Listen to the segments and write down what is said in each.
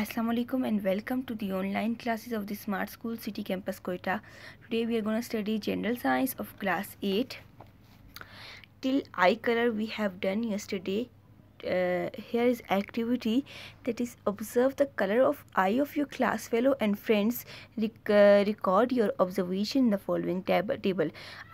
Assalamu alaikum and welcome to the online classes of the Smart School City Campus Quetta. Today we are going to study General Science of Class 8. Till eye color we have done yesterday uh, here is activity that is observe the color of eye of your class fellow and friends Rec uh, record your observation in the following tab table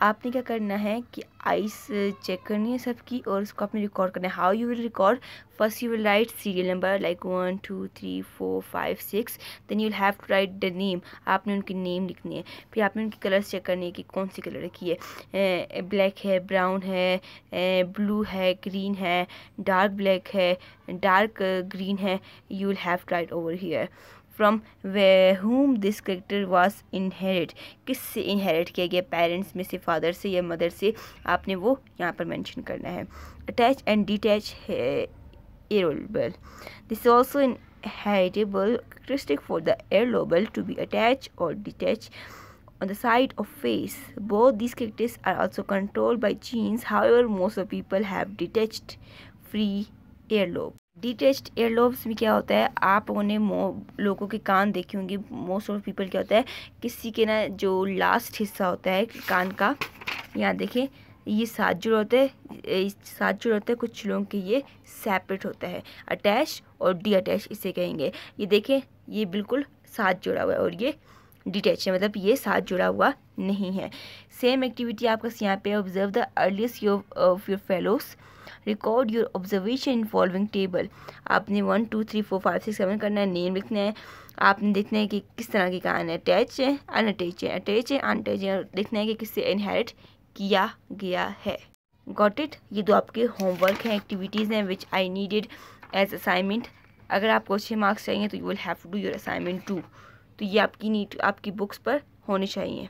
आपने क्या करना है कि ice check uh, करनी है सबकी और उसको आपने रिकॉर्ड करना है how you will record first you will write serial number like one two three four five six then you will have to write the name आपने उनकी नेम लिखनी है फिर आपने उनकी कलर्स चेक करनी है कि कौन सी कलर की है ब्लैक uh, है ब्राउन है ब्लू uh, है ग्रीन है डार्क डार्क ब्लैक है डार्क ग्रीन uh, है you will have tried over here from way whom this character was inherit किस से इन्हेरिट किया गया पेरेंट्स में से फादर से या मदर से आपने वो यहाँ पर मैंशन करना है अटैच एंड डिटैच है earlobe this also in heritable characteristic for the earlobe to be attach और detach on the side of face both this characters are also control by genes however most of people have detached free earlobe detached earlobes में क्या होता है आप उन्हें लोगों के कान देखे होंगे मोस्ट ऑफ पीपल क्या होता है किसी के ना जो लास्ट हिस्सा होता है कान का यहाँ देखें ये सात जुड़ होता है सात जुड़ होता है कुछ लोगों के ये सेपरेट होता है अटैच और डी अटैच इसे कहेंगे ये देखें ये बिल्कुल सात जुड़ा हुआ है और ये डिटैच है मतलब ये साथ जुड़ा हुआ नहीं है सेम एक्टिविटी आपका यहाँ पे observe the earliest of your fellows record your observation in following table आपने one two three four five six seven करना है नेम लिखना है आपने देखना है कि किस तरह की कहानी है अटैच है अनअटैच है अटैच है अनअटैच है देखना है कि किससे इनहेरिट किया गया है गॉट इट ये दो आपके होमवर्क हैं एक्टिविटीज़ हैं which I needed as assignment अगर आपको अच्छे मार्क्स चाहिए तो you will have to do your assignment too तो ये आपकी नीट आपकी बुक्स पर होने चाहिए